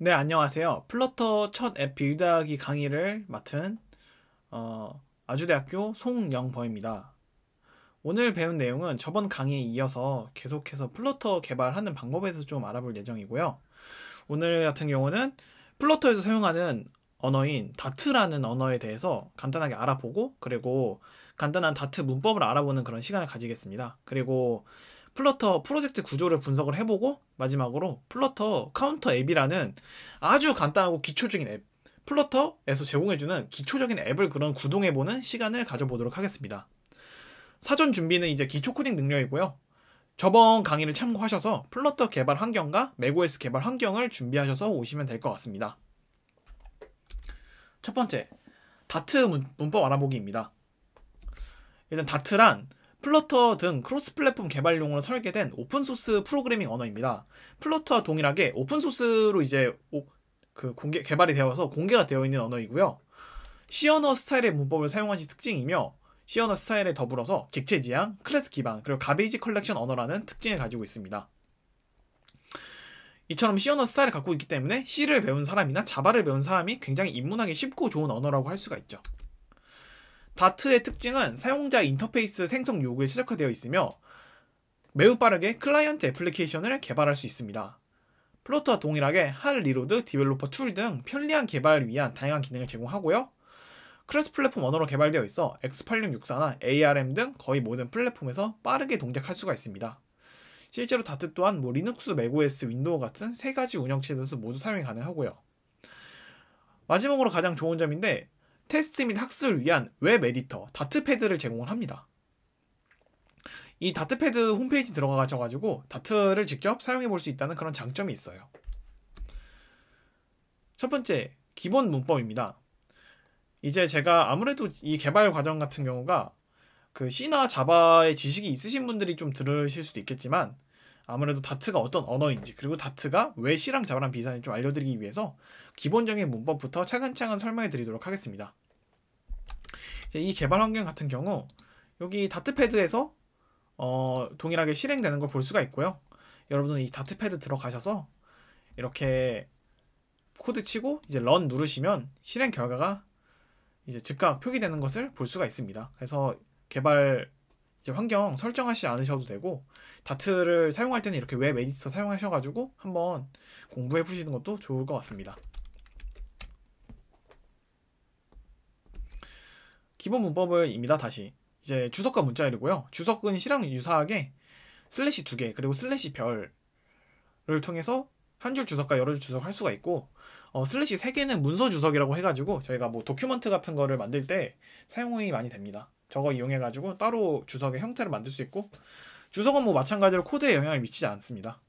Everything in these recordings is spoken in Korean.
네, 안녕하세요. 플러터 첫 앱 빌드하기 강의를 맡은 어, 아주대학교 송영버입니다. 오늘 배운 내용은 저번 강의에 이어서 계속해서 플러터 개발하는 방법에 대해서 좀 알아볼 예정이고요. 오늘 같은 경우는 플러터에서 사용하는 언어인 다트라는 언어에 대해서 간단하게 알아보고 그리고 간단한 다트 문법을 알아보는 그런 시간을 가지겠습니다. 그리고 플러터 프로젝트 구조를 분석을 해보고 마지막으로 플러터 카운터 앱이라는 아주 간단하고 기초적인 앱 플러터에서 제공해주는 기초적인 앱을 그런 구동해보는 시간을 가져보도록 하겠습니다. 사전 준비는 이제 기초 코딩 능력이고요. 저번 강의를 참고하셔서 플러터 개발 환경과 맥OS 개발 환경을 준비하셔서 오시면 될 것 같습니다. 첫 번째, 다트 문, 법 알아보기입니다. 일단 다트란 플러터 등 크로스 플랫폼 개발용으로 설계된 오픈소스 프로그래밍 언어입니다. 플러터와 동일하게 오픈소스로 이제 오, 그 공개, 개발이 되어서 공개가 되어 있는 언어이고요. C 언어 스타일의 문법을 사용한 시 특징이며 C 언어 스타일에 더불어서 객체 지향, 클래스 기반, 그리고 가베이지 컬렉션 언어라는 특징을 가지고 있습니다. 이처럼 시어너 스타일을 갖고 있기 때문에 C를 배운 사람이나 자바를 배운 사람이 굉장히 입문하기 쉽고 좋은 언어라고 할 수가 있죠. 다트의 특징은 사용자 인터페이스 생성 요구에 최적화되어 있으며 매우 빠르게 클라이언트 애플리케이션을 개발할 수 있습니다. 플로트와 동일하게 할 리로드, 디벨로퍼 툴 등 편리한 개발을 위한 다양한 기능을 제공하고요. 크레스 플랫폼 언어로 개발되어 있어 X8664나 ARM 등 거의 모든 플랫폼에서 빠르게 동작할 수가 있습니다. 실제로 다트 또한 뭐 리눅스, 맥OS, 윈도우 같은 세 가지 운영체에서 모두 사용이 가능하고요. 마지막으로 가장 좋은 점인데 테스트 및 학습을 위한 웹 에디터 다트패드를 제공을 합니다. 이 다트패드 홈페이지 들어가셔가지고 다트를 직접 사용해 볼 수 있다는 그런 장점이 있어요. 첫 번째, 기본 문법입니다. 이제 제가 아무래도 이 개발 과정 같은 경우가 그 C나 자바의 지식이 있으신 분들이 좀 들으실 수도 있겠지만 아무래도 다트가 어떤 언어인지 그리고 다트가 왜 C랑 자바랑 비슷한지 좀 알려드리기 위해서 기본적인 문법부터 차근차근 설명해 드리도록 하겠습니다. 이 개발 환경 같은 경우 여기 다트패드에서 어, 동일하게 실행되는 걸 볼 수가 있고요. 여러분은 이 다트패드 들어가셔서 이렇게 코드 치고 이제 런 누르시면 실행 결과가 이제 즉각 표기되는 것을 볼 수가 있습니다. 그래서 개발 이제 환경 설정하시지 않으셔도 되고 다트를 사용할 때는 이렇게 웹 에디터 사용하셔가지고 한번 공부해 보시는 것도 좋을 것 같습니다. 기본 문법을입니다. 다시 이제 주석과 문자열이고요. 주석은 실랑 유사하게 슬래시 두 개 그리고 슬래시 별을 통해서 한 줄 주석과 여러 줄 주석 할 수가 있고 어, 슬래시 세 개는 문서 주석이라고 해가지고 저희가 뭐 도큐먼트 같은 거를 만들 때 사용이 많이 됩니다. 저거 이용해 가지고 따로 주석의 형태를 만들 수 있고 주석은 뭐 마찬가지로 코드에 영향을 미치지 않습니다.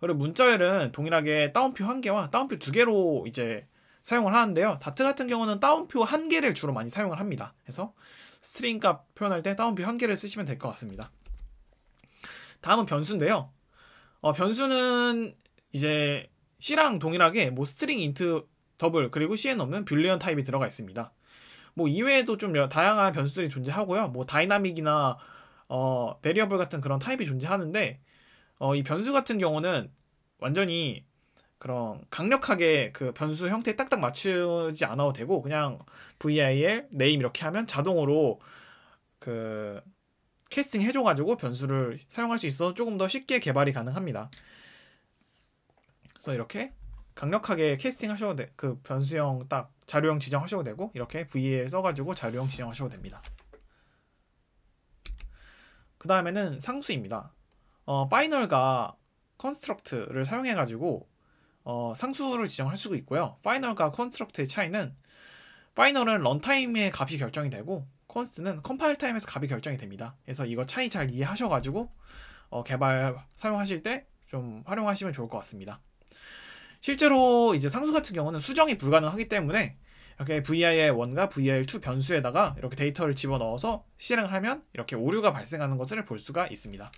그리고 문자열은 동일하게 따옴표한 개와 따옴표두 개로 이제 사용을 하는데요. 다트 같은 경우는 따옴표한 개를 주로 많이 사용을 합니다. 그래서 스트링 값 표현할 때따옴표한 개를 쓰시면 될 것 같습니다. 다음은 변수인데요. 어, 변수는 이제 C랑 동일하게 뭐 스트링 인트 더블 그리고 C에 없는 뷰리언 타입이 들어가 있습니다. 뭐 이외에도 좀 다양한 변수들이 존재하고요. 뭐 다이나믹이나 어, 베리어블 같은 그런 타입이 존재하는데 어, 이 변수 같은 경우는 완전히 그런 강력하게 그 변수 형태에 딱딱 맞추지 않아도 되고 그냥 VIL 네임 이렇게 하면 자동으로 그 캐스팅 해줘가지고 변수를 사용할 수 있어서 조금 더 쉽게 개발이 가능합니다. 그래서 이렇게 강력하게 캐스팅 하셔도 돼. 그 변수형 딱 자료형 지정하셔도 되고 이렇게 VL 써가지고 자료형 지정하셔도 됩니다. 그 다음에는 상수입니다. 어, 파이널과 컨스트럭트를 사용해가지고 어, 상수를 지정할 수가 있고요. 파이널과 컨스트럭트의 차이는 파이널은 런타임의 값이 결정이 되고 컨스트는 컴파일 타임에서 값이 결정이 됩니다. 그래서 이거 차이 잘 이해하셔가지고 어, 개발 사용하실 때 좀 활용하시면 좋을 것 같습니다. 실제로 이제 상수 같은 경우는 수정이 불가능하기 때문에 이렇게 VIL 1과 VIL 2 변수에다가 이렇게 데이터를 집어넣어서 실행을 하면 이렇게 오류가 발생하는 것을 볼 수가 있습니다.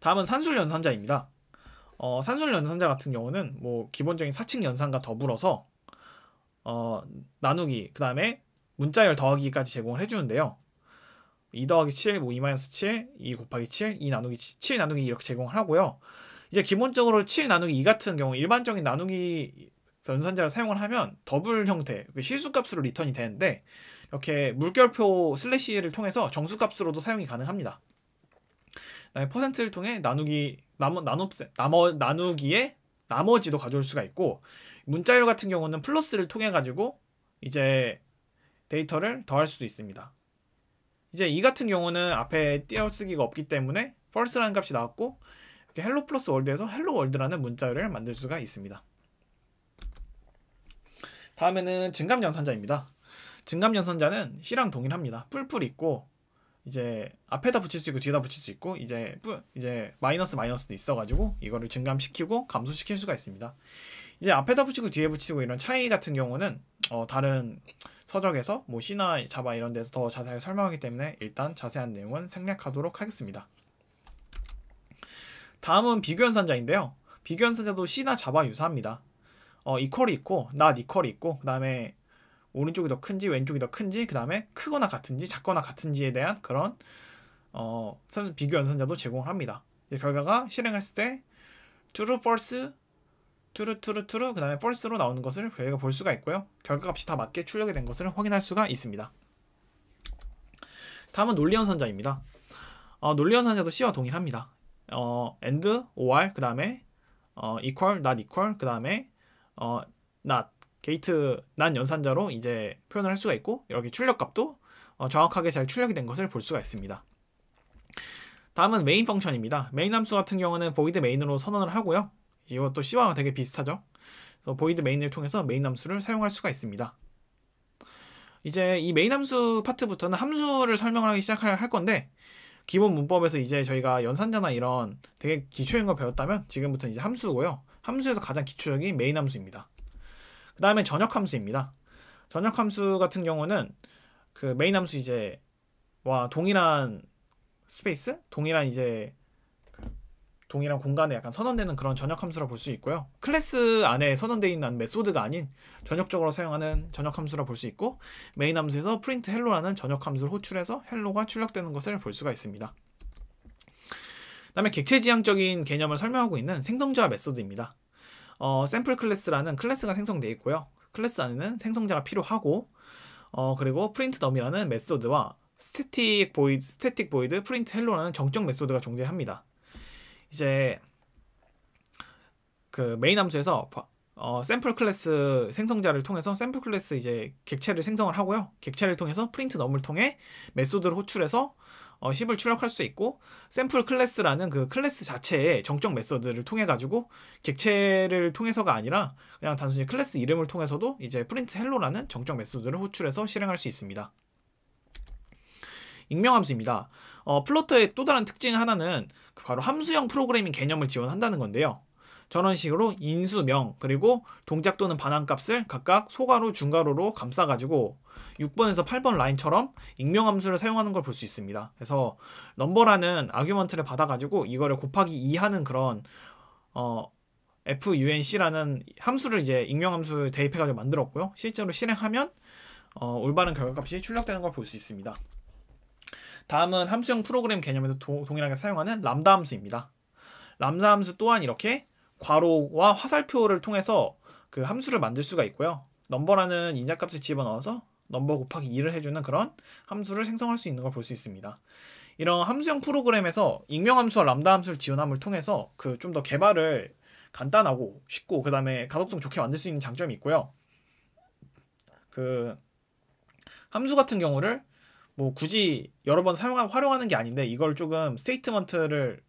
다음은 산술 연산자입니다. 어, 산술 연산자 같은 경우는 뭐 기본적인 사칙 연산과 더불어서 어, 나누기 그 다음에 문자열 더하기까지 제공을 해주는데요. 2 더하기 7, 뭐2 7, 2 곱하기 7, 2 나누기 7, 7 나누기 이렇게 제공을 하고요. 이제 기본적으로 7 나누기 2 같은 경우 일반적인 나누기 연산자를 사용을 하면 더블 형태, 그 실수값으로 리턴이 되는데 이렇게 물결표 슬래시를 통해서 정수값으로도 사용이 가능합니다. 그다음에 퍼센트를 통해 나누기 나머 나눕세 나머 나누기에 나머지도 가져올 수가 있고 문자열 같은 경우는 플러스를 통해 가지고 이제 데이터를 더할 수도 있습니다. 이제 이 같은 경우는 앞에 띄어쓰기가 없기 때문에 false라는 값이 나왔고 헬로 플러스 월드에서 헬로 월드라는 문자열을 만들 수가 있습니다. 다음에는 증감연산자입니다. 증감연산자는 C랑 동일합니다. 뿔뿔 있고 이제 앞에다 붙일 수 있고 뒤에다 붙일 수 있고 이제 뿔 이제 마이너스 마이너스도 있어가지고 이거를 증감시키고 감소시킬 수가 있습니다. 이제 앞에다 붙이고 뒤에 붙이고 이런 차이 같은 경우는 어, 다른 서적에서 뭐 C나 자바 이런 데서 더 자세하게 설명하기 때문에 일단 자세한 내용은 생략하도록 하겠습니다. 다음은 비교연산자인데요. 비교연산자도 C나 자바 유사합니다. 어, 이퀄이 있고 not 이퀄이 있고 그 다음에 오른쪽이 더 큰지 왼쪽이 더 큰지 그 다음에 크거나 같은지 작거나 같은지에 대한 그런 어, 비교 연산자도 제공을 합니다. 결과가 실행했을 때 true, false, true, true, true 그 다음에 false로 나오는 것을 저희가 볼 수가 있고요. 결과값이 다 맞게 출력이 된 것을 확인할 수가 있습니다. 다음은 논리연산자입니다. 어, 논리연산자도 C와 동일합니다. 어, and, or, 그 다음에 어, equal, not equal, 그 다음에 어, not, gate, 이트난 연산자로 이제 표현을 할 수가 있고 이렇게 출력값도 어, 정확하게 잘 출력이 된 것을 볼 수가 있습니다. 다음은 메인 펑션입니다. 메인 함수 같은 경우는 void main으로 선언을 하고요. 이것도 C와 되게 비슷하죠. 그래서 void main을 통해서 메인 함수를 사용할 수가 있습니다. 이제 이 메인 함수 파트부터는 함수를 설명 하기 시작할 건데 기본 문법에서 이제 저희가 연산자나 이런 되게 기초인 걸 배웠다면 지금부터 이제 함수고요. 함수에서 가장 기초적인 메인 함수입니다. 그 다음에 전역 함수입니다. 전역 함수 같은 경우는 그 메인 함수 이제 와 동일한 스페이스 동일한 이제 동일한 공간에 약간 선언되는 그런 전역 함수라 볼 수 있고요. 클래스 안에 선언되어 있는 메소드가 아닌 전역적으로 사용하는 전역 함수라 볼 수 있고 메인 함수에서 프린트 헬로라는 전역 함수를 호출해서 헬로가 출력되는 것을 볼 수가 있습니다. 그 다음에 객체지향적인 개념을 설명하고 있는 생성자 메소드입니다. 어, 샘플 클래스라는 클래스가 생성되어 있고요. 클래스 안에는 생성자가 필요하고 어, 그리고 프린트 덤이라는 메소드와 스태틱 보이드, 스태틱 보이드 프린트 헬로라는 정적 메소드가 존재합니다. 이제 그 메인 함수에서 어, 샘플 클래스 생성자를 통해서 샘플 클래스 이제 객체를 생성을 하고요. 객체를 통해서 프린트 넘을 통해 메소드를 호출해서 어, 10을 출력할 수 있고 샘플 클래스라는 그 클래스 자체의 정적 메소드를 통해 가지고 객체를 통해서가 아니라 그냥 단순히 클래스 이름을 통해서도 이제 프린트 헬로라는 정적 메소드를 호출해서 실행할 수 있습니다. 익명 함수입니다. 어, 플로터의 또 다른 특징 하나는 바로 함수형 프로그래밍 개념을 지원한다는 건데요. 저런 식으로 인수명 그리고 동작 또는 반환 값을 각각 소괄호 중괄호로 감싸가지고 6번에서 8번 라인처럼 익명 함수를 사용하는 걸 볼 수 있습니다. 그래서 넘버라는 아규먼트를 받아가지고 이거를 곱하기 2 하는 그런 어, func라는 함수를 이제 익명 함수 대입해가지고 만들었고요. 실제로 실행하면 어, 올바른 결과값이 출력되는 걸 볼 수 있습니다. 다음은 함수형 프로그램 개념에서 도, 동일하게 사용하는 람다 함수입니다. 람다 함수 또한 이렇게 괄호와 화살표를 통해서 그 함수를 만들 수가 있고요. 넘버라는 인자값을 집어넣어서 넘버 곱하기 2를 해주는 그런 함수를 생성할 수 있는 걸 볼 수 있습니다. 이런 함수형 프로그램에서 익명함수와 람다 함수를 지원함을 통해서 그 좀 더 개발을 간단하고 쉽고 그 다음에 가독성 좋게 만들 수 있는 장점이 있고요. 그 함수 같은 경우를 뭐 굳이 여러 번 사용 하고 활용하는 게 아닌데 이걸 조금 스테이트먼트를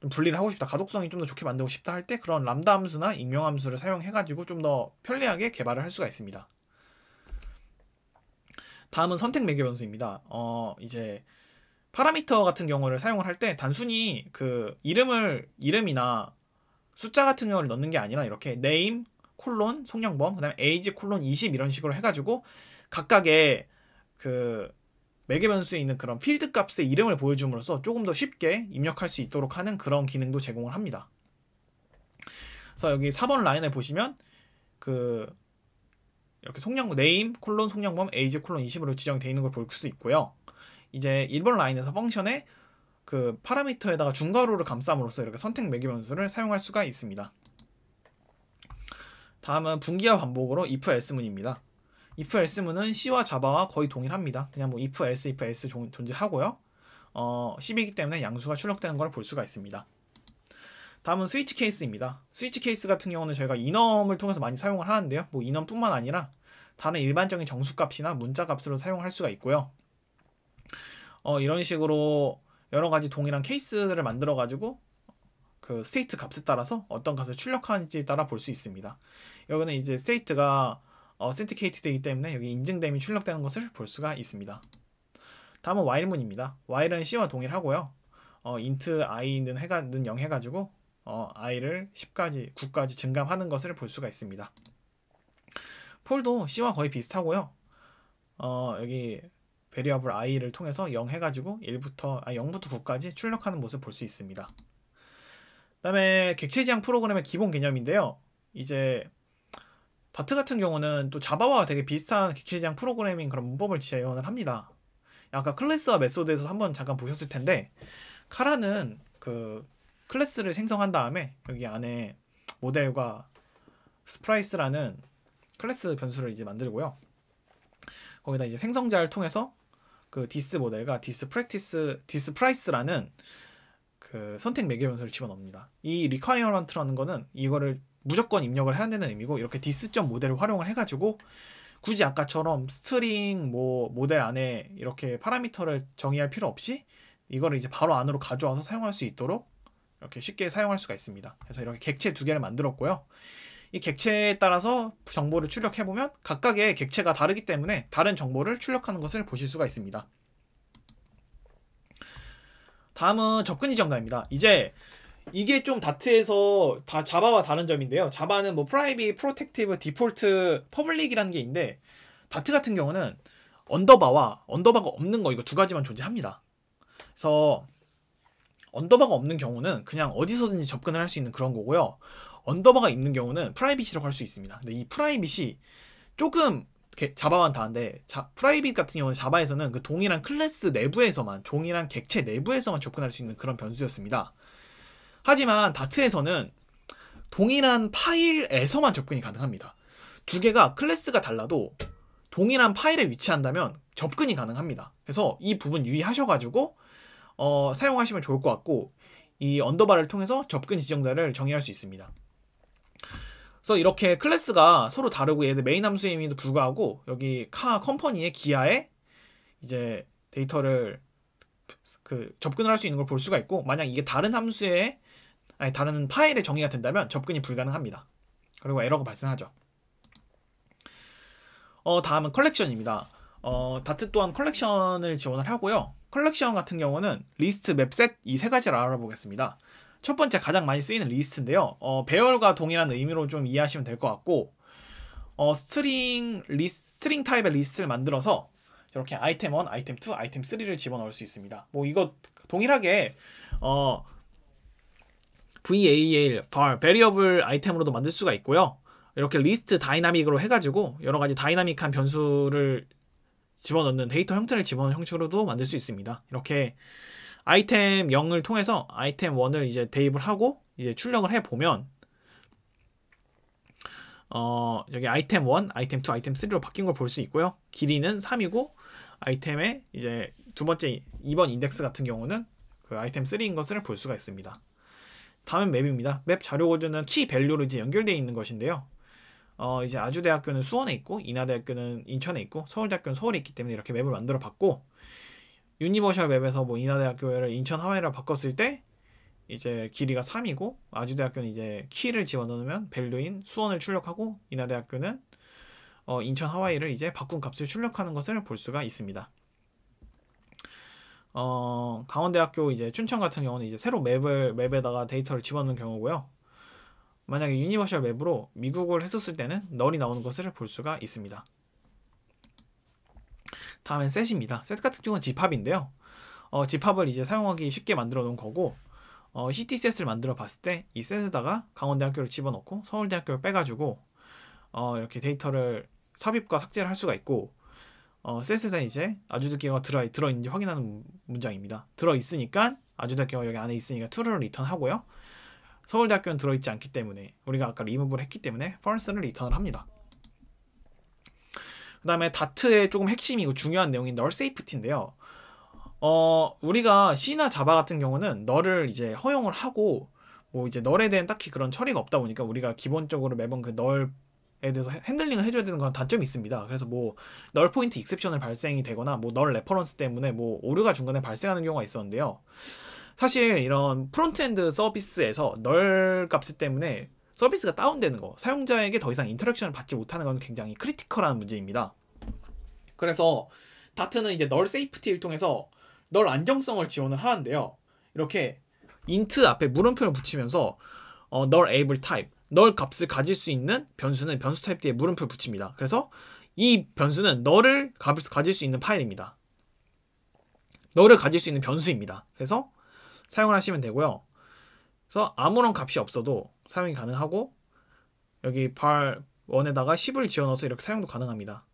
좀 분리를 하고 싶다 가독성이 좀 더 좋게 만들고 싶다 할 때 그런 람다 함수나 익명 함수를 사용해 가지고 좀 더 편리하게 개발을 할 수가 있습니다 다음은 선택 매개 변수입니다 어 이제 파라미터 같은 경우를 사용을 할 때 단순히 그 이름을 이름이나 숫자 같은 경우를 넣는 게 아니라 이렇게 name 콜론 송영범 그다음에 age 콜론 20 이런 식으로 해가지고 각각의 그 매개 변수에 있는 그런 필드 값의 이름을 보여줌으로써 조금 더 쉽게 입력할 수 있도록 하는 그런 기능도 제공을 합니다. 그래서 여기 4번 라인을 보시면 그 이렇게 송량 네임 콜론 송량범 에이지 콜론 20으로 지정되어 있는 걸 볼 수 있고요. 이제 1번 라인에서 펑션에 그 파라미터에다가 중괄호를 감쌈으로써 이렇게 선택 매개 변수를 사용할 수가 있습니다. 다음은 분기와 반복으로 if else 문입니다. if else문은 C와 자바와 거의 동일합니다. 그냥 뭐 if else if else 존재하고요. 어, 10이기 때문에 양수가 출력되는 걸 볼 수가 있습니다. 다음은 스위치 케이스입니다. 스위치 케이스 같은 경우는 저희가 이넘을 통해서 많이 사용을 하는데요. 뭐 인엄뿐만 아니라 다른 일반적인 정수값이나 문자값으로 사용할 수가 있고요. 어, 이런 식으로 여러 가지 동일한 케이스를 만들어 가지고 그 스테이트 값에 따라서 어떤 값을 출력하는지에 따라 볼 수 있습니다. 여기는 이제 스테이트가 어센티케이트 되기 때문에 여기 인증됨이 출력되는 것을 볼 수가 있습니다. 다음은 while문입니다. while은 c와 동일하고요. 어, int i는 해가 는0 해가지고 어, i를 10까지 9까지 증감하는 것을 볼 수가 있습니다. 폴도 c와 거의 비슷하고요. 어, 여기 베리어블 i를 통해서 0 해가지고 1부터 아, 0부터 9까지 출력하는 모습 볼 수 있습니다. 그다음에 객체지향 프로그램의 기본 개념인데요. 이제 바트 같은 경우는 또 자바와 되게 비슷한 객체장 프로그래밍 그런 문법을 지원을 합니다. 아까 클래스와 메소드에서 한번 잠깐 보셨을 텐데 카라는 그 클래스를 생성한 다음에 여기 안에 모델과 스프라이스라는 클래스 변수를 이제 만들고요. 거기다 이제 생성자를 통해서 그 디스 모델과 디스 프랙티스 디스 프라이스라는 그 선택 매개 변수를 집어넣습니다. 이 리콰이어먼트라는 거는 이거를 무조건 입력을 해야 되는 의미고 이렇게 디스점 모델을 활용을 해가지고 굳이 아까처럼 스트링 뭐 모델 안에 이렇게 파라미터를 정의할 필요 없이 이거를 이제 바로 안으로 가져와서 사용할 수 있도록 이렇게 쉽게 사용할 수가 있습니다. 그래서 이렇게 객체 두 개를 만들었고요. 이 객체에 따라서 정보를 출력해 보면 각각의 객체가 다르기 때문에 다른 정보를 출력하는 것을 보실 수가 있습니다. 다음은 접근 지정답입니다. 이제 이게 좀 다트에서 다 자바와 다른 점인데요. 자바는 뭐 프라이빗, 프로텍티브, 디폴트, 퍼블릭이라는 게 있는데 다트 같은 경우는 언더바와 언더바가 없는 거 이거 두 가지만 존재합니다. 그래서 언더바가 없는 경우는 그냥 어디서든지 접근을 할 수 있는 그런 거고요. 언더바가 있는 경우는 프라이빗이라고 할 수 있습니다. 근데 이 프라이빗이 조금 자바와는 다른데 자, 프라이빗 같은 경우는 자바에서는 그 동일한 클래스 내부에서만 종일한 객체 내부에서만 접근할 수 있는 그런 변수였습니다. 하지만 다트에서는 동일한 파일에서만 접근이 가능합니다. 두 개가 클래스가 달라도 동일한 파일에 위치한다면 접근이 가능합니다. 그래서 이 부분 유의하셔가지고 어, 사용하시면 좋을 것 같고 이 언더바를 통해서 접근 지정자를 정의할 수 있습니다. 그래서 이렇게 클래스가 서로 다르고 얘들 메인 함수임에도 불구하고 여기 카 컴퍼니의 기하에 이제 데이터를 그 접근을 할 수 있는 걸 볼 수가 있고 만약 이게 다른 함수에 아니 다른 파일에 정의가 된다면 접근이 불가능합니다. 그리고 에러가 발생하죠. 어, 다음은 컬렉션입니다. 어, 다트 또한 컬렉션을 지원을 하고요. 컬렉션 같은 경우는 리스트, 맵셋 이 세 가지를 알아보겠습니다. 첫 번째 가장 많이 쓰이는 리스트인데요. 어, 배열과 동일한 의미로 좀 이해하시면 될 것 같고 어, 스트링 리스, 스트링 타입의 리스트를 만들어서 이렇게 아이템 1, 아이템 2, 아이템 3를 집어넣을 수 있습니다. 뭐 이거 동일하게 어, VAL, var, variable 아이템으로도 만들 수가 있고요. 이렇게 리스트 다이나믹으로 해가지고 여러 가지 다이나믹한 변수를 집어넣는 데이터 형태를 집어넣는 형식으로도 만들 수 있습니다. 이렇게 아이템 0을 통해서 아이템 1을 이제 대입을 하고 이제 출력을 해 보면 어, 여기 아이템 1, 아이템 2, 아이템 3로 바뀐 걸 볼 수 있고요. 길이는 3이고 아이템의 이제 두 번째 2번 인덱스 같은 경우는 그 아이템 3인 것을 볼 수가 있습니다. 다음은 맵입니다. 맵 자료 고조는키 밸류로 이제 연결되어 있는 것인데요. 어, 이제 아주대학교는 수원에 있고 인하대학교는 인천에 있고 서울대학교는 서울에 있기 때문에 이렇게 맵을 만들어 봤고 유니버셜 맵에서 뭐 인하대학교를 인천 하와이로 바꿨을 때 이제 길이가 3이고 아주대학교는 이제 키를 집어넣으면 밸류인 수원을 출력하고 인하대학교는 어, 인천 하와이를 이제 바꾼 값을 출력하는 것을 볼 수가 있습니다. 어, 강원대학교 이제 춘천 같은 경우는 이제 새로 맵을 맵에다가 데이터를 집어넣는 경우고요. 만약에 유니버셜 맵으로 미국을 했었을 때는 널이 나오는 것을 볼 수가 있습니다. 다음엔 셋입니다. 셋 같은 경우는 집합인데요. 어, 집합을 이제 사용하기 쉽게 만들어 놓은 거고 어, CT 셋을 만들어 봤을 때 이 셋에다가 강원대학교를 집어넣고 서울대학교를 빼가지고 어, 이렇게 데이터를 삽입과 삭제를 할 수가 있고 어, 셋에다 이제 아주드어가 들어 있는지 확인하는 문장입니다. 들어 있으니까 아주대기어가 여기 안에 있으니까 true를 리턴하고요. 서울대학교는 들어있지 않기 때문에 우리가 아까 리무브를 했기 때문에 false를 리턴을 합니다. 그 다음에 다트의 조금 핵심이고 중요한 내용인 널 세이프티인데요. 어, 우리가 C나 자바 같은 경우는 널을 이제 허용을 하고 뭐 이제 널에 대한 딱히 그런 처리가 없다 보니까 우리가 기본적으로 매번 그널 에 대해서 핸들링을 해줘야 되는 건 단점이 있습니다. 그래서 뭐 널 포인트 익셉션을 발생이 되거나 뭐 널 레퍼런스 때문에 뭐 오류가 중간에 발생하는 경우가 있었는데요. 사실 이런 프론트엔드 서비스에서 널 값이 때문에 서비스가 다운되는 거, 사용자에게 더 이상 인터랙션을 받지 못하는 건 굉장히 크리티컬한 문제입니다. 그래서 다트는 이제 널 세이프티를 통해서 널 안정성을 지원을 하는데요. 이렇게 인트 앞에 물음표를 붙이면서 어, 널 able type, 널 값을 가질 수 있는 변수는 변수 타입 뒤에 물음표 를 붙입니다. 그래서 이 변수는 너를 값을 가질 수 있는 파일입니다. 너를 가질 수 있는 변수입니다. 그래서 사용을 하시면 되고요. 그래서 아무런 값이 없어도 사용이 가능하고 여기 bar 1에다가 10을 지어 넣어서 이렇게 사용도 가능합니다.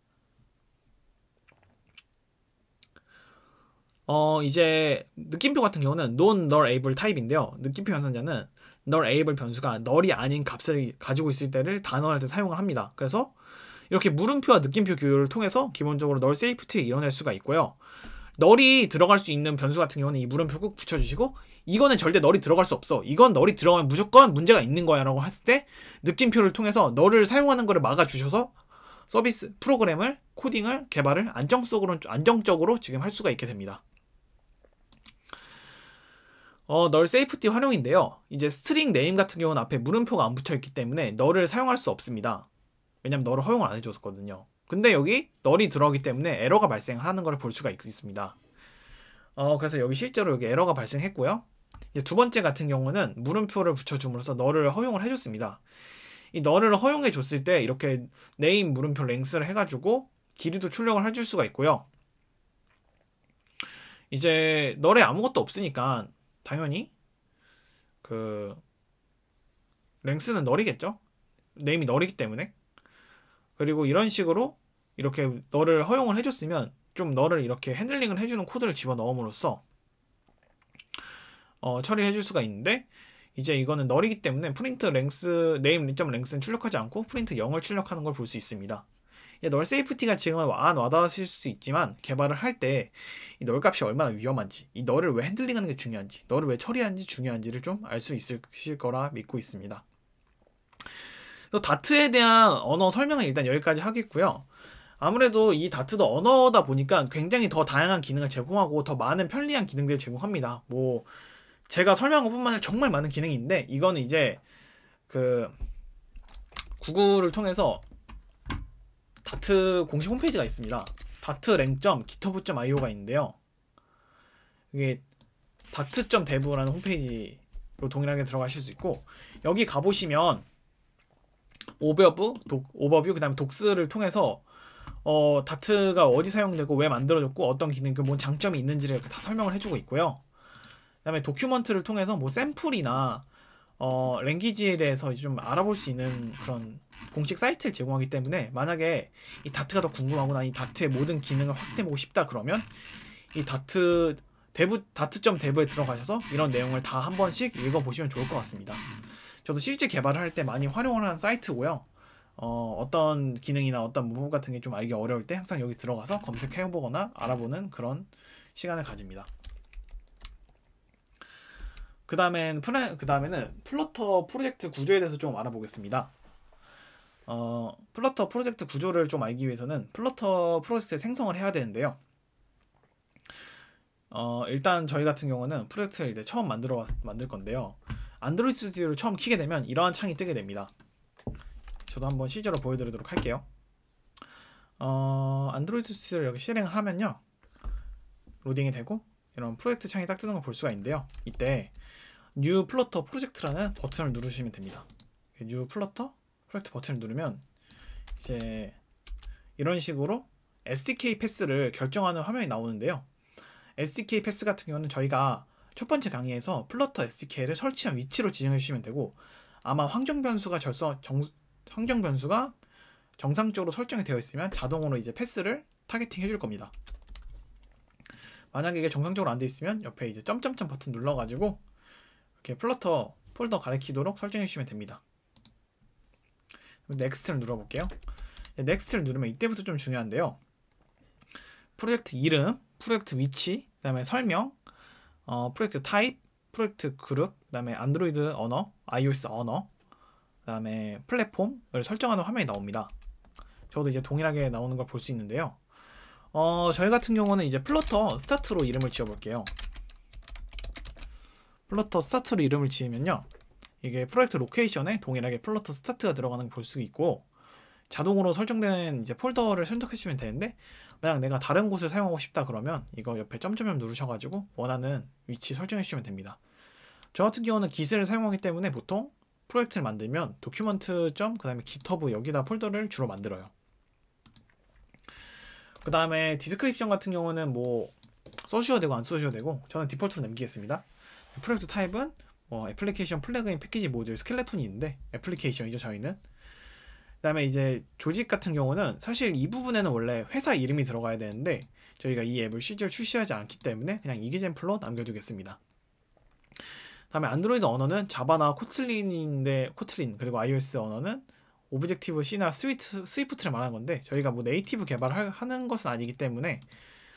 어 이제 느낌표 같은 경우는 non null able 타입인데요. 느낌표 연산자는 널 에이블 변수가 널이 아닌 값을 가지고 있을 때를 단어할 때 사용을 합니다. 그래서 이렇게 물음표와 느낌표 교류을 통해서 기본적으로 널 세이프트에 이뤄낼 수가 있고요. 널이 들어갈 수 있는 변수 같은 경우는 이 물음표 꼭 붙여주시고 이거는 절대 널이 들어갈 수 없어. 이건 널이 들어가면 무조건 문제가 있는 거야 라고 했을 때 느낌표를 통해서 널을 사용하는 거를 막아주셔서 서비스 프로그램을 코딩을 개발을 안정적으로, 안정적으로 지금 할 수가 있게 됩니다. 어, 널 세이프티 활용인데요. 이제 스트링 네임 같은 경우는 앞에 물음표가 안 붙어있기 때문에 널을 사용할 수 없습니다. 왜냐면 하 널을 허용을 안 해줬거든요. 었 근데 여기 널이 들어가기 때문에 에러가 발생하는 걸 볼 수가 있, 습니다 어, 그래서 여기 실제로 여기 에러가 발생했고요. 두 번째 같은 경우는 물음표를 붙여줌으로써 널을 허용을 해줬습니다. 이 널을 허용해 줬을 때 이렇게 네임 물음표 랭스를 해가지고 길이도 출력을 해줄 수가 있고요. 이제 널에 아무것도 없으니까 당연히 그 랭스는 널이겠죠. 네임이 널이기 때문에. 그리고 이런 식으로 이렇게 너를 허용을 해줬으면 좀 너를 이렇게 핸들링을 해주는 코드를 집어넣음으로써 어, 처리 해줄 수가 있는데 이제 이거는 널이기 때문에 프린트 랭스 네임 점 랭스는 출력하지 않고 프린트 0을 출력하는 걸 볼 수 있습니다. 예, 널 세이프티가 지금은 안 아, 와닿으실 수 있지만 개발을 할 때 널 값이 얼마나 위험한지, 이 널을 왜 핸들링하는 게 중요한지, 널을 왜 처리하는지 중요한지를 좀 알 수 있을 거라 믿고 있습니다. 또 다트에 대한 언어 설명은 일단 여기까지 하겠고요. 아무래도 이 다트도 언어다 보니까 굉장히 더 다양한 기능을 제공하고 더 많은 편리한 기능들을 제공합니다. 뭐 제가 설명한 것뿐만 아니라 정말 많은 기능이 있는데 이거는 이제 그 구글을 통해서 다트 공식 홈페이지가 있습니다. 다트 랭점 github.io가 있는데요. 이게 다트.점 대부라는 홈페이지로 동일하게 들어가실 수 있고 여기 가보시면 오버뷰, 독, 오버뷰 그다음에 독스를 통해서 어, 다트가 어디 사용되고 왜 만들어졌고 어떤 기능, 그뭔 장점이 있는지를 다 설명을 해주고 있고요. 그다음에 도큐먼트를 통해서 뭐 샘플이나 어, 랭귀지에 대해서 좀 알아볼 수 있는 그런 공식 사이트를 제공하기 때문에 만약에 이 다트가 더궁금하거나이 다트의 모든 기능을 확대해보고 싶다 그러면 이 다트 대부 다트점 대부에 들어가셔서 이런 내용을 다 한 번씩 읽어보시면 좋을 것 같습니다. 저도 실제 개발을 할 때 많이 활용을 한 사이트고요. 어, 어떤 기능이나 어떤 문법 같은 게 좀 알기 어려울 때 항상 여기 들어가서 검색해보거나 알아보는 그런 시간을 가집니다. 그 다음엔 프라, 그 다음에는 플러터 프로젝트 구조에 대해서 좀 알아보겠습니다. 어, 플러터 프로젝트 구조를 좀 알기 위해서는 플러터 프로젝트 생성을 해야 되는데요. 어, 일단 저희 같은 경우는 프로젝트를 이제 처음 만들어 왔, 만들 건데요. 안드로이드 스튜디오를 처음 키게 되면 이러한 창이 뜨게 됩니다. 저도 한번 실제로 보여드리도록 할게요. 어, 안드로이드 스튜디오를 여기 실행을 하면요. 로딩이 되고 이런 프로젝트 창이 딱 뜨는 걸 볼 수가 있는데요. 이때 New Flutter Project라는 버튼을 누르시면 됩니다. New Flutter 프로젝트 버튼을 누르면 이제 이런 식으로 SDK 패스를 결정하는 화면이 나오는데요. SDK 패스 같은 경우는 저희가 첫 번째 강의에서 플러터 SDK를 설치한 위치로 지정해 주시면 되고 아마 환경 변수가 절서 정, 환경 변수가 정상적으로 설정이 되어 있으면 자동으로 이제 패스를 타겟팅 해 줄 겁니다. 만약에 이게 정상적으로 안 돼 있으면 옆에 이제 점점점 버튼 눌러가지고 이렇게 플러터 폴더 가리키도록 설정해 주시면 됩니다. 넥스트를 눌러볼게요. 넥스트를 네, 누르면 이때부터 좀 중요한데요. 프로젝트 이름, 프로젝트 위치, 그다음에 설명, 어, 프로젝트 타입, 프로젝트 그룹, 그다음에 안드로이드 언어, iOS 언어, 그다음에 플랫폼을 설정하는 화면이 나옵니다. 저도 이제 동일하게 나오는 걸 볼 수 있는데요. 어, 저희 같은 경우는 이제 플러터 스타트로 이름을 지어볼게요. 플러터 스타트로 이름을 지으면요. 이게 프로젝트 로케이션에 동일하게 플러터 스타트가 들어가는 걸 볼 수 있고 자동으로 설정된 이제 폴더를 선택해주면 되는데 만약 내가 다른 곳을 사용하고 싶다 그러면 이거 옆에 점점점 누르셔가지고 원하는 위치 설정해주시면 됩니다. 저 같은 경우는 기스를 사용하기 때문에 보통 프로젝트를 만들면 d o 도큐먼트 점, 그 다음에 GitHub 여기다 폴더를 주로 만들어요. 그 다음에 디스크립션 같은 경우는 뭐 써주셔도 되고 안 써주셔도 되고 저는 디폴트로 남기겠습니다. 프로젝트 타입은 뭐 애플리케이션 플래그인 패키지 모듈 스켈레톤이 있는데 애플리케이션이죠 저희는. 그 다음에 이제 조직 같은 경우는 사실 이 부분에는 원래 회사 이름이 들어가야 되는데 저희가 이 앱을 실제로 출시하지 않기 때문에 그냥 이기잼플로 남겨두겠습니다. 그 다음에 안드로이드 언어는 자바나 코틀린인데 코틀린 그리고 iOS 언어는 오브젝티브 C나 스위트, 스위프트를 말하는 건데 저희가 뭐 네이티브 개발하는 것은 아니기 때문에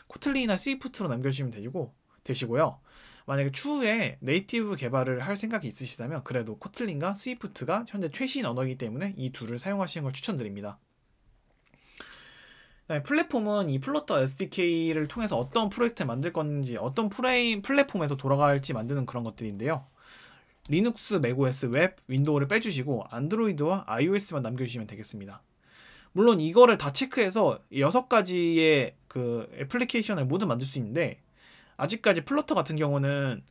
코틀린이나 스위프트로 남겨주시면 되고, 되시고요. 만약에 추후에 네이티브 개발을 할 생각이 있으시다면 그래도 코틀린과 스위프트가 현재 최신 언어이기 때문에 이 둘을 사용하시는 걸 추천드립니다. 플랫폼은 이 플로터 SDK를 통해서 어떤 프로젝트를 만들 건지 어떤 프레임 플랫폼에서 돌아갈지 만드는 그런 것들인데요. 리눅스, 맥OS, 웹, 윈도우를 빼주시고 안드로이드와 iOS만 남겨주시면 되겠습니다. 물론 이거를 다 체크해서 6가지의 그 애플리케이션을 모두 만들 수 있는데 아직까지 플러터 같은 경우는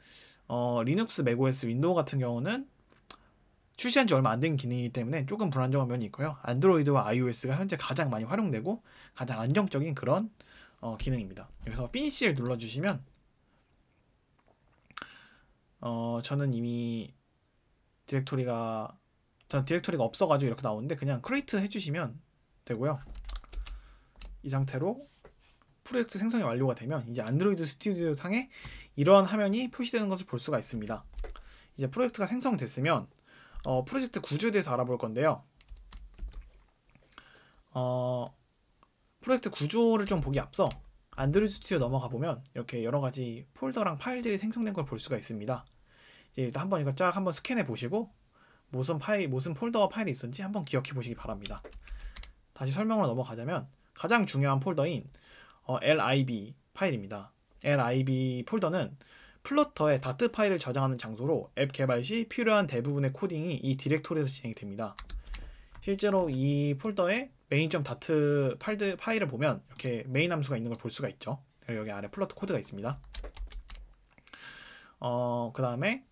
어, 리눅스, 맥OS, 윈도우 같은 경우는 출시한 지 얼마 안 된 기능이기 때문에 조금 불안정한 면이 있고요. 안드로이드와 iOS가 현재 가장 많이 활용되고 가장 안정적인 그런 어, 기능입니다. 여기서 피니시를 눌러주시면 어 저는 이미 디렉토리가 전 디렉토리가 없어가지고 이렇게 나오는데 그냥 크리에이트 해주시면 되고요. 이 상태로 프로젝트 생성이 완료가 되면 이제 안드로이드 스튜디오 상에 이러한 화면이 표시되는 것을 볼 수가 있습니다. 이제 프로젝트가 생성됐으면 어, 프로젝트 구조에 대해서 알아볼 건데요. 어, 프로젝트 구조를 좀 보기 앞서 안드로이드 스튜디오 넘어가 보면 이렇게 여러 가지 폴더랑 파일들이 생성된 걸 볼 수가 있습니다. 이제 일단 한번 이거 쫙 한번 스캔해 보시고 무슨 파일, 무슨 폴더와 파일이 있었는지 한번 기억해 보시기 바랍니다. 다시 설명으로 넘어가자면 가장 중요한 폴더인 어, lib 파일입니다. lib 폴더는 플러터의 다트 파일을 저장하는 장소로 앱 개발 시 필요한 대부분의 코딩이 이 디렉토리에서 진행이 됩니다. 실제로 이 폴더에 main.dart 파일을 보면 이렇게 메인 함수가 있는 걸 볼 수가 있죠. 여기 아래 플러터 코드가 있습니다. 어, 그 다음에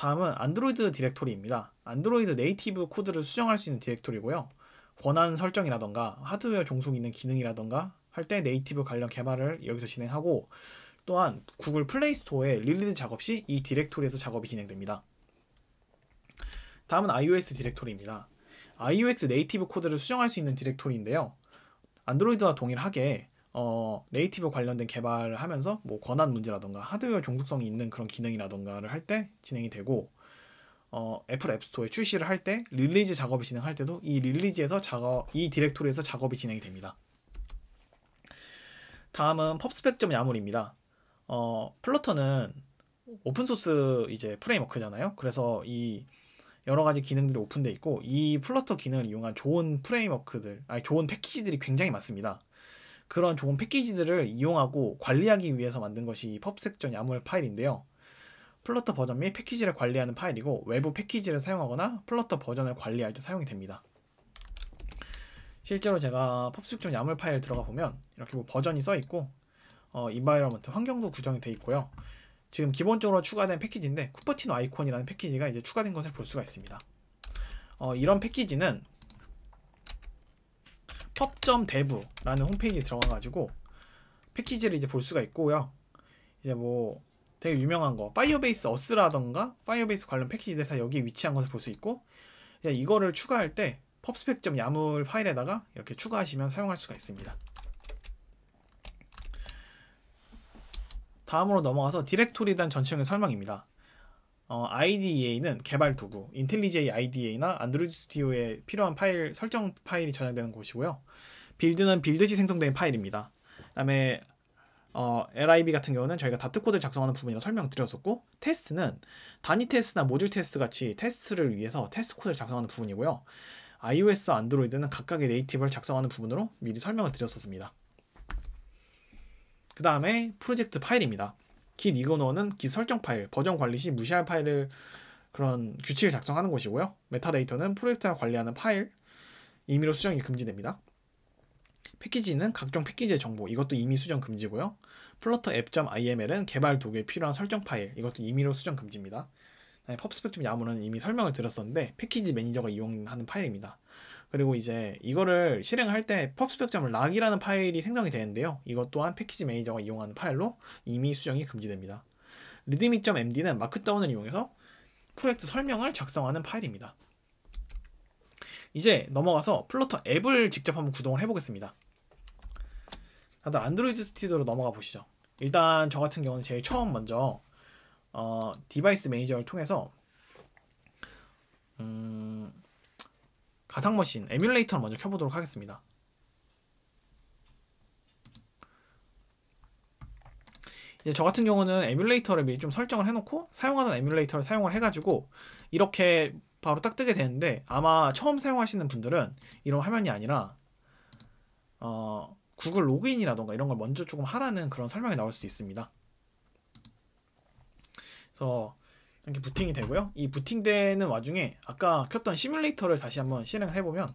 다음은 안드로이드 디렉토리입니다. 안드로이드 네이티브 코드를 수정할 수 있는 디렉토리고요. 권한 설정이라던가 하드웨어 종속 있는 기능이라던가 할 때 네이티브 관련 개발을 여기서 진행하고 또한 구글 플레이 스토어의 릴리즈 작업 시 이 디렉토리에서 작업이 진행됩니다. 다음은 iOS 디렉토리입니다. iOS 네이티브 코드를 수정할 수 있는 디렉토리인데요. 안드로이드와 동일하게 어, 네이티브 관련된 개발을 하면서 뭐 권한 문제라던가 하드웨어 종속성이 있는 그런 기능이라던가를 할 때 진행이 되고 어, 애플 앱스토어에 출시를 할 때 릴리즈 작업을 진행할 때도 이 릴리즈에서 작업 이 디렉토리에서 작업이 진행이 됩니다. 다음은 펍스펙점 야물입니다. 어, 플러터는 오픈 소스 이제 프레임워크잖아요. 그래서 이 여러 가지 기능들이 오픈돼 있고 이 플러터 기능을 이용한 좋은 프레임워크들, 아니 좋은 패키지들이 굉장히 많습니다. 그런 좋은 패키지들을 이용하고 관리하기 위해서 만든 것이 펍섹션 야물 파일인데요. 플러터 버전 및 패키지를 관리하는 파일이고 외부 패키지를 사용하거나 플러터 버전을 관리할 때 사용이 됩니다. 실제로 제가 펍섹션 야물 파일 들어가 보면 이렇게 뭐 버전이 써 있고 어, 인바이러먼트 환경도 구성이 되어 있고요. 지금 기본적으로 추가된 패키지인데 쿠퍼티노 아이콘이라는 패키지가 이제 추가된 것을 볼 수가 있습니다. 어, 이런 패키지는 펍점대부라는 홈페이지에 들어가가지고 패키지를 이제 볼 수가 있고요. 이제 뭐 되게 유명한 거 파이어베이스 어스라던가 파이어베이스 관련 패키지들 다 여기에 위치한 것을 볼 수 있고 이거를 추가할 때 p u b s p e 파일에다가 이렇게 추가하시면 사용할 수가 있습니다. 다음으로 넘어가서 디렉토리단 전체적인 설명입니다. 어, IDEA는 개발 도구, IntelliJ IDEA나 안드로이드 스튜디오에 필요한 파일 설정 파일이 저장되는 곳이고요. 빌드는 빌드 시 생성된 파일입니다. 그다음에 어, LIB 같은 경우는 저희가 다트 코드를 작성하는 부분이라 설명드렸었고 테스트는 단위 테스트나 모듈 테스트 같이 테스트를 위해서 테스트 코드를 작성하는 부분이고요. iOS, 안드로이드는 각각의 네이티브를 작성하는 부분으로 미리 설명을 드렸었습니다. 그 다음에 프로젝트 파일입니다. git 이그노어는 git 설정 파일, 버전 관리 시 무시할 파일을 그런 규칙을 작성하는 것이고요 메타데이터는 프로젝트가 관리하는 파일 임의로 수정이 금지됩니다. 패키지는 각종 패키지의 정보, 이것도 임의 수정 금지고요. 플러터 앱.iml은 개발 도구에 필요한 설정 파일, 이것도 임의로 수정 금지입니다. 네, 펍스펙트 야무는 이미 설명을 드렸었는데 패키지 매니저가 이용하는 파일입니다. 그리고 이제 이거를 실행할 때 펍스펙점을 락이라는 파일이 생성이 되는데요. 이것 또한 패키지 매니저가 이용하는 파일로 이미 수정이 금지됩니다. 리드미.md는 마크다운을 이용해서 프로젝트 설명을 작성하는 파일입니다. 이제 넘어가서 플러터 앱을 직접 한번 구동을 해보겠습니다. 다들 안드로이드 스튜디오로 넘어가 보시죠. 일단 저 같은 경우는 제일 처음 먼저 어, 디바이스 매니저를 통해서 음, 가상 머신 에뮬레이터를 먼저 켜보도록 하겠습니다. 이제 저 같은 경우는 에뮬레이터를 미리 좀 설정을 해놓고 사용하는 에뮬레이터를 사용을 해가지고 이렇게 바로 딱 뜨게 되는데 아마 처음 사용하시는 분들은 이런 화면이 아니라 어, 구글 로그인이라던가 이런 걸 먼저 조금 하라는 그런 설명이 나올 수도 있습니다. 그래서 이렇게 부팅이 되고요. 이 부팅되는 와중에 아까 켰던 시뮬레이터를 다시 한번 실행을 해보면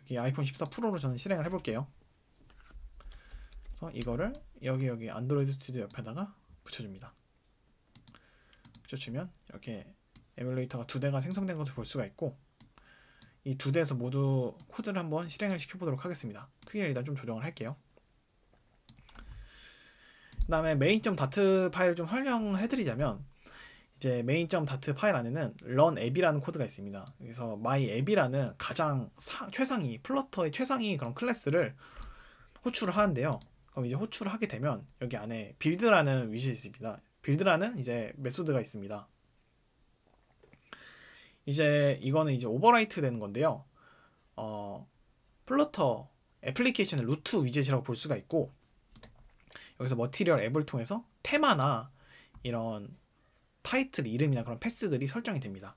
여기 아이폰 14 프로로 저는 실행을 해볼게요. 그래서 이거를 여기 여기 안드로이드 스튜디오 옆에다가 붙여줍니다. 붙여주면 이렇게 에뮬레이터가 두 대가 생성된 것을 볼 수가 있고 이 두 대에서 모두 코드를 한번 실행을 시켜보도록 하겠습니다. 크기를 일단 좀 조정을 할게요. 그다음에 메인점다 r 파일을 좀 설명을 해드리자면 이제 메인점다 r 파일 안에는 run a 이라는 코드가 있습니다. 그래서 my 앱이라는 가장 사, 최상위 플러터의 최상위 그런 클래스를 호출을 하는데요. 그럼 이제 호출을 하게 되면 여기 안에 빌드라는 위젯이 있습니다. 빌드라는 이제 메소드가 있습니다. 이제 이거는 이제 오버라이트 되는 건데요. 어, 플러터 애플리케이션의 루트 위젯이라고 볼 수가 있고 여기서 머티리얼 앱을 통해서 테마나 이런 타이틀 이름이나 그런 패스들이 설정이 됩니다.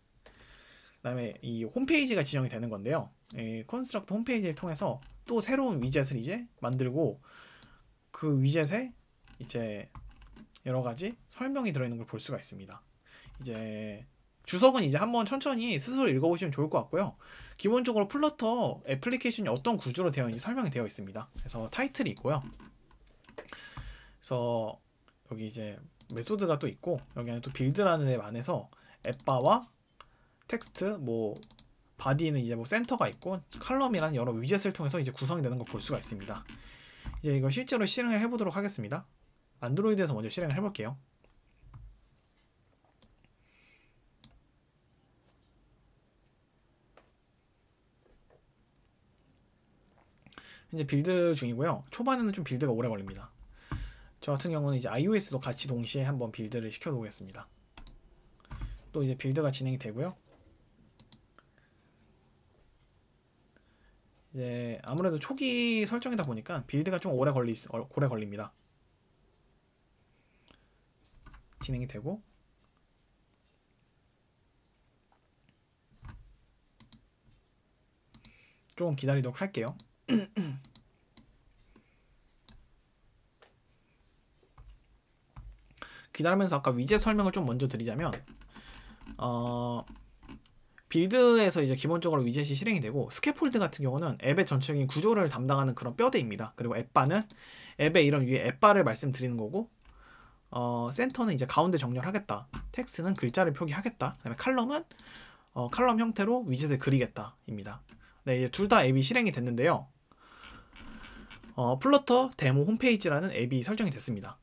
그다음에 이 홈페이지가 지정이 되는 건데요. 이 컨스트럭트 홈페이지를 통해서 또 새로운 위젯을 이제 만들고 그 위젯에 이제 여러 가지 설명이 들어있는 걸 볼 수가 있습니다. 이제 주석은 이제 한번 천천히 스스로 읽어보시면 좋을 것 같고요. 기본적으로 플러터 애플리케이션이 어떤 구조로 되어 있는지 설명이 되어 있습니다. 그래서 타이틀이 있고요. 그래서 여기 이제 메소드가 또 있고 여기 안에 또 빌드라는 앱 안에서 앱바와 텍스트 뭐 바디는 이제 뭐 센터가 있고 칼럼이라는 여러 위젯을 통해서 이제 구성이 되는 걸 볼 수가 있습니다. 이제 이거 실제로 실행을 해보도록 하겠습니다. 안드로이드에서 먼저 실행을 해볼게요. 이제 빌드 중이고요. 초반에는 좀 빌드가 오래 걸립니다. 저 같은 경우는 이제 iOS도 같이 동시에 한번 빌드를 시켜 보겠습니다. 또 이제 빌드가 진행이 되고요. 이제 아무래도 초기 설정이다 보니까 빌드가 좀 오래 걸리 오래 어, 걸립니다. 진행이 되고 조금 기다리도록 할게요. 기다리면서 아까 위젯 설명을 좀 먼저 드리자면 어 빌드에서 이제 기본적으로 위젯이 실행이 되고 스케폴드 같은 경우는 앱의 전체적인 구조를 담당하는 그런 뼈대입니다. 그리고 앱바는 앱의 이런 위에 앱바를 말씀드리는 거고 어, 센터는 이제 가운데 정렬하겠다. 텍스트는 글자를 표기하겠다. 그다음에 칼럼은 어, 칼럼 형태로 위젯을 그리겠다입니다. 네, 이제 둘 다 앱이 실행이 됐는데요. 어, 플러터 데모 홈페이지라는 앱이 설정이 됐습니다.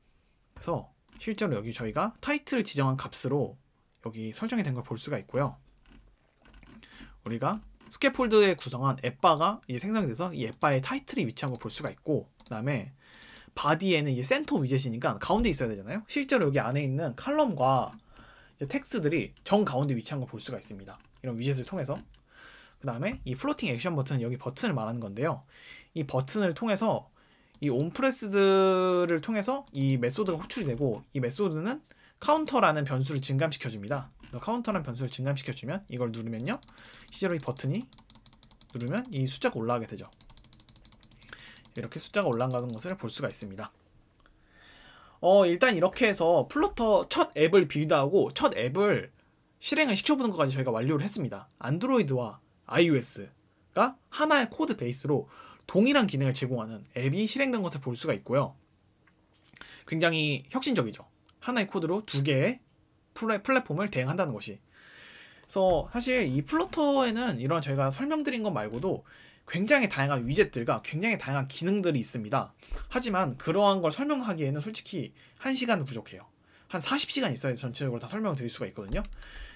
그래서 실제로 여기 저희가 타이틀 을 지정한 값으로 여기 설정이 된 걸 볼 수가 있고요. 우리가 스케폴드에 구성한 앱바가 이제 생성이 돼서 이 앱바의 타이틀이 위치한 걸 볼 수가 있고 그다음에 바디에는 이제 센터 위젯이니까 가운데 있어야 되잖아요. 실제로 여기 안에 있는 칼럼과 텍스트들이 정 가운데 위치한 걸 볼 수가 있습니다. 이런 위젯을 통해서 그 다음에 이 플로팅 액션 버튼은 여기 버튼을 말하는 건데요. 이 버튼을 통해서 이 온프레스들을 통해서 이 메소드가 호출이 되고 이 메소드는 카운터라는 변수를 증감시켜 줍니다. 카운터라는 변수를 증감시켜 주면 이걸 누르면요. 실제로 이 버튼이 누르면 이 숫자가 올라가게 되죠. 이렇게 숫자가 올라가는 것을 볼 수가 있습니다. 어, 일단 이렇게 해서 플러터첫 앱을 빌드하고 첫 앱을 실행을 시켜보는 것까지 저희가 완료를 했습니다. 안드로이드와 iOS가 하나의 코드 베이스로 동일한 기능을 제공하는 앱이 실행된 것을 볼 수가 있고요. 굉장히 혁신적이죠. 하나의 코드로 두 개의 플랫, 폼을대응한다는 것이. 그래서 사실 이 플러터에는 이런 저희가 설명드린 것 말고도 굉장히 다양한 위젯들과 굉장히 다양한 기능들이 있습니다. 하지만 그러한 걸 설명하기에는 솔직히 한시간은 부족해요. 한 40시간 있어야 전체적으로 다 설명을 드릴 수가 있거든요.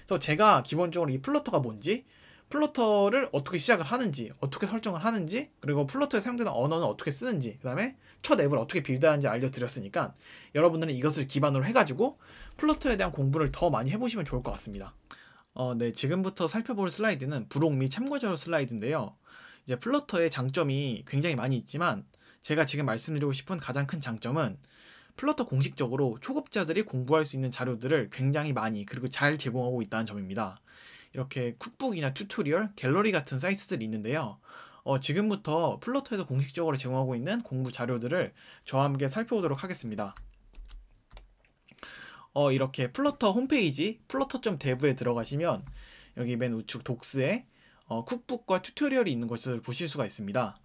그래서 제가 기본적으로 이 플러터가 뭔지 플로터를 어떻게 시작을 하는지, 어떻게 설정을 하는지, 그리고 플로터에 사용되는 언어는 어떻게 쓰는지, 그 다음에 첫 앱을 어떻게 빌드하는지 알려드렸으니까 여러분들은 이것을 기반으로 해가지고 플로터에 대한 공부를 더 많이 해보시면 좋을 것 같습니다. 어, 네, 지금부터 살펴볼 슬라이드는 부록 및 참고자료 슬라이드인데요. 이제 플로터의 장점이 굉장히 많이 있지만 제가 지금 말씀드리고 싶은 가장 큰 장점은 플로터 공식적으로 초급자들이 공부할 수 있는 자료들을 굉장히 많이 그리고 잘 제공하고 있다는 점입니다. 이렇게 쿡북이나 튜토리얼, 갤러리 같은 사이트들이 있는데요. 어, 지금부터 플러터에서 공식적으로 제공하고 있는 공부 자료들을 저와 함께 살펴보도록 하겠습니다. 어, 이렇게 플러터 홈페이지 플러터.dev에 들어가시면 여기 맨 우측 독스에 어, 쿡북과 튜토리얼이 있는 것을 보실 수가 있습니다.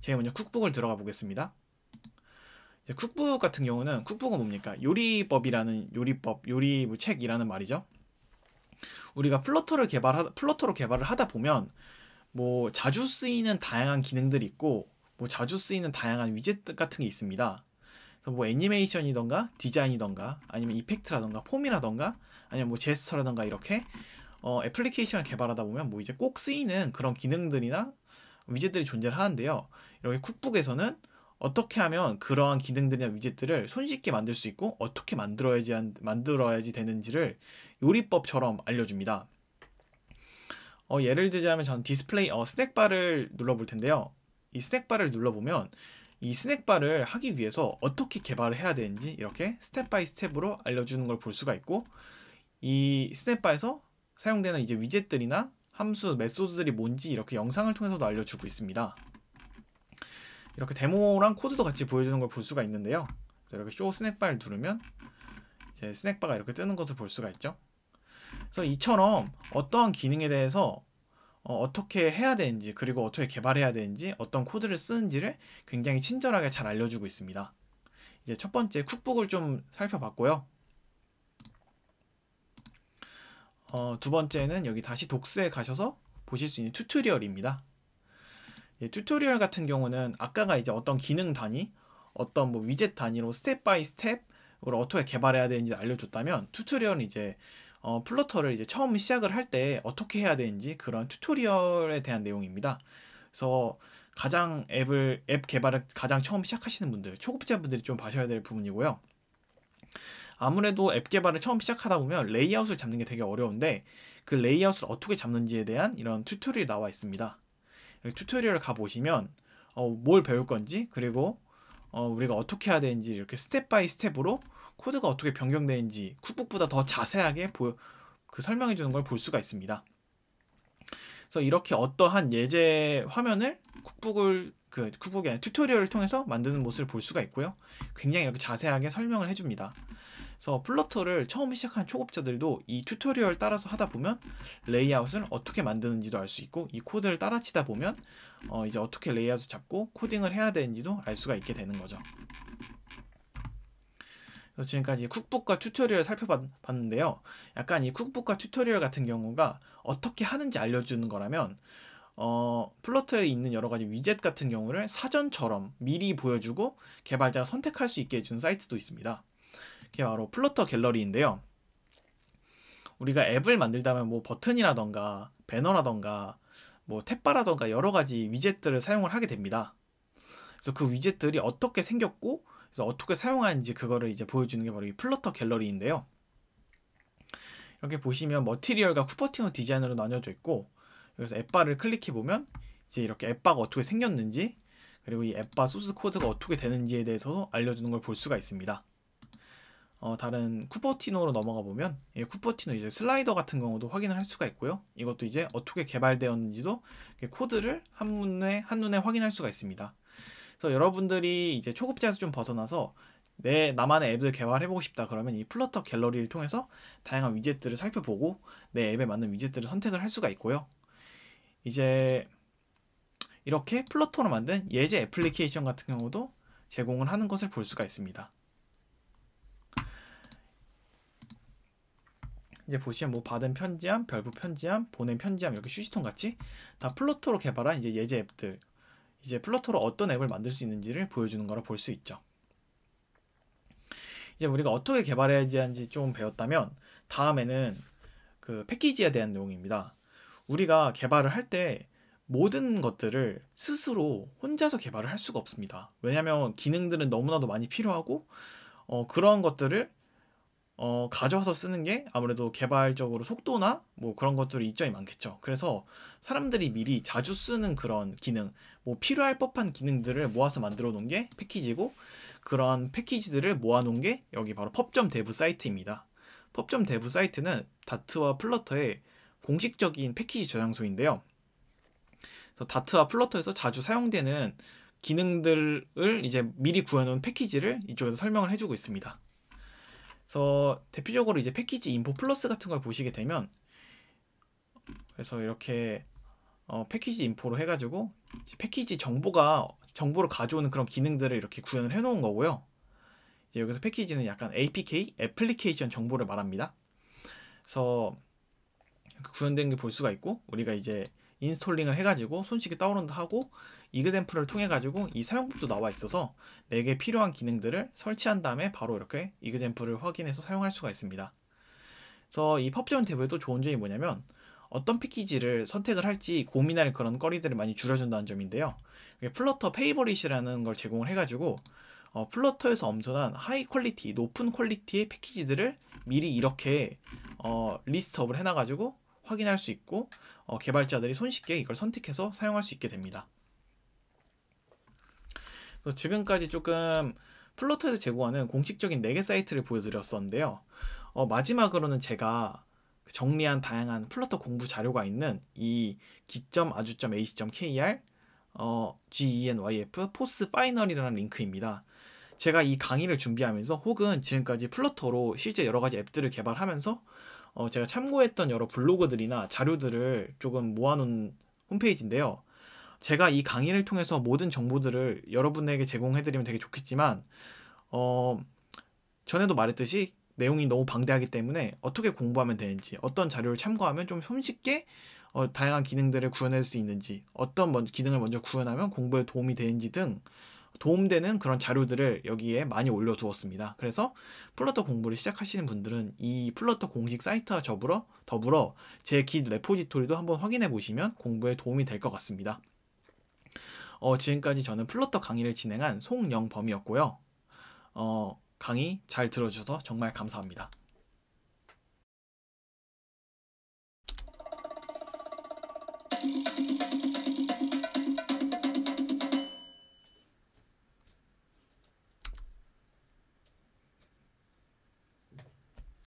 제가 먼저 쿡북을 들어가 보겠습니다. 쿡북 같은 경우는 쿡북은 뭡니까? 요리법이라는 요리법, 요리 책이라는 말이죠. 우리가 플러터를 개발하 플러터로 개발을 하다 보면 뭐 자주 쓰이는 다양한 기능들이 있고 뭐 자주 쓰이는 다양한 위젯 같은 게 있습니다. 그래서 뭐 애니메이션이던가 디자인이던가 아니면 이펙트라던가 폼이라던가 아니면 뭐 제스처라던가 이렇게 어, 애플리케이션을 개발하다 보면 뭐 이제 꼭 쓰이는 그런 기능들이나 위젯들이 존재 하는데요. 이렇게 쿡북에서는 어떻게 하면 그러한 기능들이나 위젯들을 손쉽게 만들 수 있고 어떻게 만들어야지 만들어야지 되는지를 요리법처럼 알려줍니다. 어, 예를 들자면 전 디스플레이 어, 스낵바를 눌러볼 텐데요. 이 스낵바를 눌러보면 이 스낵바를 하기 위해서 어떻게 개발을 해야 되는지 이렇게 스텝 바이 스텝으로 알려주는 걸 볼 수가 있고 이 스낵바에서 사용되는 이제 위젯들이나 함수, 메소드들이 뭔지 이렇게 영상을 통해서도 알려주고 있습니다. 이렇게 데모랑 코드도 같이 보여주는 걸 볼 수가 있는데요. 이렇게 쇼 스낵바를 누르면 이제 스낵바가 이렇게 뜨는 것을 볼 수가 있죠. 그래서 이처럼 어떠한 기능에 대해서 어, 떻게 해야 되는지 그리고 어떻게 개발해야 되는지 어떤 코드를 쓰는지를 굉장히 친절하게 잘 알려주고 있습니다. 이제 첫 번째 쿡북을 좀 살펴봤고요. 어, 두 번째는 여기 다시 독스에 가셔서 보실 수 있는 튜토리얼입니다. 예, 튜토리얼 같은 경우는 아까가 이제 어떤 기능 단위, 어떤 뭐 위젯 단위로 스텝 바이 스텝으로 어떻게 개발해야 되는지 알려줬다면 튜토리얼은 이제 어, 플러터를 이제 처음 시작을 할 때 어떻게 해야 되는지 그런 튜토리얼에 대한 내용입니다. 그래서 가장 앱을 앱 개발을 가장 처음 시작하시는 분들 초급자분들이 좀 봐셔야 될 부분이고요. 아무래도 앱 개발을 처음 시작하다 보면 레이아웃을 잡는 게 되게 어려운데 그 레이아웃을 어떻게 잡는지에 대한 이런 튜토리얼이 나와 있습니다. 튜토리얼을 가보시면 어, 뭘 배울 건지 그리고 어, 우리가 어떻게 해야 되는지 이렇게 스텝 바이 스텝으로 코드가 어떻게 변경되는지 쿡북보다 더 자세하게 보여, 그 설명해 주는 걸 볼 수가 있습니다. 그래서 이렇게 어떠한 예제 화면을 쿡북을 그 쿡북이 아니라 튜토리얼을 통해서 만드는 모습을 볼 수가 있고요. 굉장히 이렇게 자세하게 설명을 해줍니다. 그래서 플러터를 처음 시작한 초급자들도 이 튜토리얼 따라서 하다 보면 레이아웃을 어떻게 만드는지도 알 수 있고 이 코드를 따라치다 보면 어 이제 어떻게 레이아웃을 잡고 코딩을 해야 되는지도 알 수가 있게 되는 거죠. 지금까지 쿡북과 튜토리얼 을 살펴봤는데요. 약간 이 쿡북과 튜토리얼 같은 경우가 어떻게 하는지 알려주는 거라면 어, 플러터에 있는 여러 가지 위젯 같은 경우를 사전처럼 미리 보여주고 개발자가 선택할 수 있게 해준 사이트도 있습니다. 그게 바로 플러터 갤러리인데요. 우리가 앱을 만들다면 뭐 버튼이라던가 배너라던가 뭐 탭바라던가 여러 가지 위젯들을 사용을 하게 됩니다. 그래서 그 위젯들이 어떻게 생겼고 그래서 어떻게 사용하는지 그거를 이제 보여주는 게 바로 이 플러터 갤러리인데요. 이렇게 보시면 머티리얼과 쿠퍼티노 디자인으로 나뉘어져 있고 여기서 앱바를 클릭해 보면 이제 이렇게 앱바가 어떻게 생겼는지 그리고 이 앱바 소스 코드가 어떻게 되는지에 대해서도 알려주는 걸 볼 수가 있습니다. 어, 다른 쿠퍼티노로 넘어가 보면 예, 쿠퍼티노 이제 슬라이더 같은 경우도 확인을 할 수가 있고요. 이것도 이제 어떻게 개발되었는지도 코드를 한눈에 한눈에 확인할 수가 있습니다. 그래서 여러분들이 이제 초급자에서 좀 벗어나서 내 나만의 앱을 개발해보고 싶다 그러면 이 플러터 갤러리를 통해서 다양한 위젯들을 살펴보고 내 앱에 맞는 위젯들을 선택을 할 수가 있고요. 이제 이렇게 플러터로 만든 예제 애플리케이션 같은 경우도 제공을 하는 것을 볼 수가 있습니다. 이제 보시면 뭐 받은 편지함, 별부 편지함, 보낸 편지함 이렇게 휴지통 같이 다 플러터로 개발한 이제 예제 앱들 이제 플러터로 어떤 앱을 만들 수 있는지를 보여주는 거라 볼수 있죠. 이제 우리가 어떻게 개발해야 하는지 좀 배웠다면 다음에는 그 패키지에 대한 내용입니다. 우리가 개발을 할 때 모든 것들을 스스로 혼자서 개발을 할 수가 없습니다. 왜냐하면 기능들은 너무나도 많이 필요하고 어, 그런 것들을 어, 가져와서 쓰는 게 아무래도 개발적으로 속도나 뭐 그런 것들이 이점이 많겠죠. 그래서 사람들이 미리 자주 쓰는 그런 기능, 뭐 필요할 법한 기능들을 모아서 만들어 놓은 게 패키지고 그런 패키지들을 모아 놓은 게 여기 바로 펍점 대부 사이트입니다. 펍점 대부 사이트는 다트와 플러터의 공식적인 패키지 저장소인데요. 다트와 플러터에서 자주 사용되는 기능들을 이제 미리 구해놓은 패키지를 이쪽에서 설명을 해주고 있습니다. 그래서 대표적으로 이제 패키지 인포 플러스 같은 걸 보시게 되면 그래서 이렇게 어, 패키지 인포로 해가지고 패키지 정보가 정보를 가져오는 그런 기능들을 이렇게 구현을 해놓은 거고요. 이제 여기서 패키지는 약간 APK 애플리케이션 정보를 말합니다. 그래서 구현된 게 볼 수가 있고 우리가 이제 인스톨링을 해가지고 손쉽게 다운로드 하고 이그샘플을 통해 가지고 이 사용법도 나와 있어서 내게 필요한 기능들을 설치한 다음에 바로 이렇게 이그샘플을 확인해서 사용할 수가 있습니다. 그래서 이 펍전 탭에도 좋은 점이 뭐냐면 어떤 패키지를 선택을 할지 고민할 그런 거리들을 많이 줄여준다는 점인데요. 플러터 페이버릿이라는 걸 제공을 해가지고 어, 플러터에서 엄선한 하이 퀄리티, 높은 퀄리티의 패키지들을 미리 이렇게 어, 리스트업을 해놔가지고 확인할 수 있고 어, 개발자들이 손쉽게 이걸 선택해서 사용할 수 있게 됩니다. 지금까지 조금 플러터에서 제공하는 공식적인 4개 사이트를 보여드렸었는데요. 어, 마지막으로는 제가 정리한 다양한 플러터 공부 자료가 있는 이 기점 아주점 a 점 kr 어, GENYF 포스 파이널이라는 링크입니다. 제가 이 강의를 준비하면서 혹은 지금까지 플러터로 실제 여러 가지 앱들을 개발하면서 어, 제가 참고했던 여러 블로그들이나 자료들을 조금 모아놓은 홈페이지인데요. 제가 이 강의를 통해서 모든 정보들을 여러분에게 제공해드리면 되게 좋겠지만 어, 전에도 말했듯이 내용이 너무 방대하기 때문에 어떻게 공부하면 되는지 어떤 자료를 참고하면 좀 손쉽게 어, 다양한 기능들을 구현할 수 있는지 어떤 먼저, 기능을 먼저 구현하면 공부에 도움이 되는지 등 도움되는 그런 자료들을 여기에 많이 올려두었습니다. 그래서 플러터 공부를 시작하시는 분들은 이 플러터 공식 사이트와 더불어, 더불어 제기 레포지토리도 한번 확인해 보시면 공부에 도움이 될 것 같습니다. 어, 지금까지 저는 플러터 강의를 진행한 송영범이었고요. 어, 강의 잘 들어주셔서 정말 감사합니다.